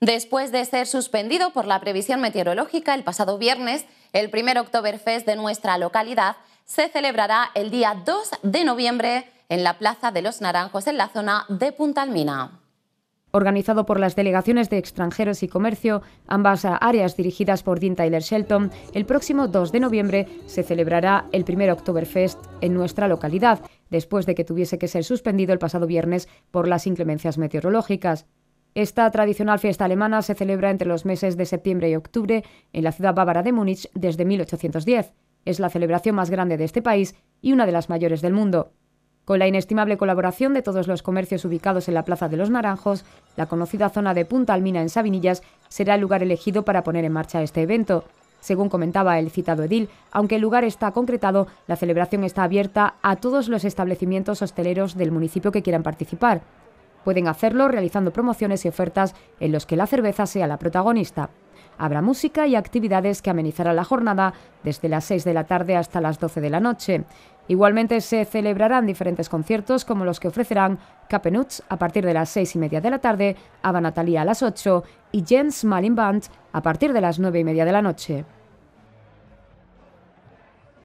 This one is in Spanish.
Después de ser suspendido por la previsión meteorológica el pasado viernes, el primer Oktoberfest de nuestra localidad se celebrará el día 2 de noviembre en la Plaza de los Naranjos en la zona de Punta organizado por las delegaciones de extranjeros y comercio, ambas áreas dirigidas por Dean Tyler Shelton, el próximo 2 de noviembre se celebrará el primer Oktoberfest en nuestra localidad, después de que tuviese que ser suspendido el pasado viernes por las inclemencias meteorológicas. Esta tradicional fiesta alemana se celebra entre los meses de septiembre y octubre en la ciudad bávara de Múnich desde 1810. Es la celebración más grande de este país y una de las mayores del mundo. Con la inestimable colaboración de todos los comercios ubicados en la Plaza de los Naranjos, la conocida zona de Punta Almina en Sabinillas será el lugar elegido para poner en marcha este evento. Según comentaba el citado edil, aunque el lugar está concretado, la celebración está abierta a todos los establecimientos hosteleros del municipio que quieran participar. Pueden hacerlo realizando promociones y ofertas en los que la cerveza sea la protagonista. Habrá música y actividades que amenizarán la jornada desde las 6 de la tarde hasta las 12 de la noche. Igualmente se celebrarán diferentes conciertos como los que ofrecerán Capenuts a partir de las 6 y media de la tarde, Ava Natalia a las 8 y Jens Malin a partir de las 9 y media de la noche.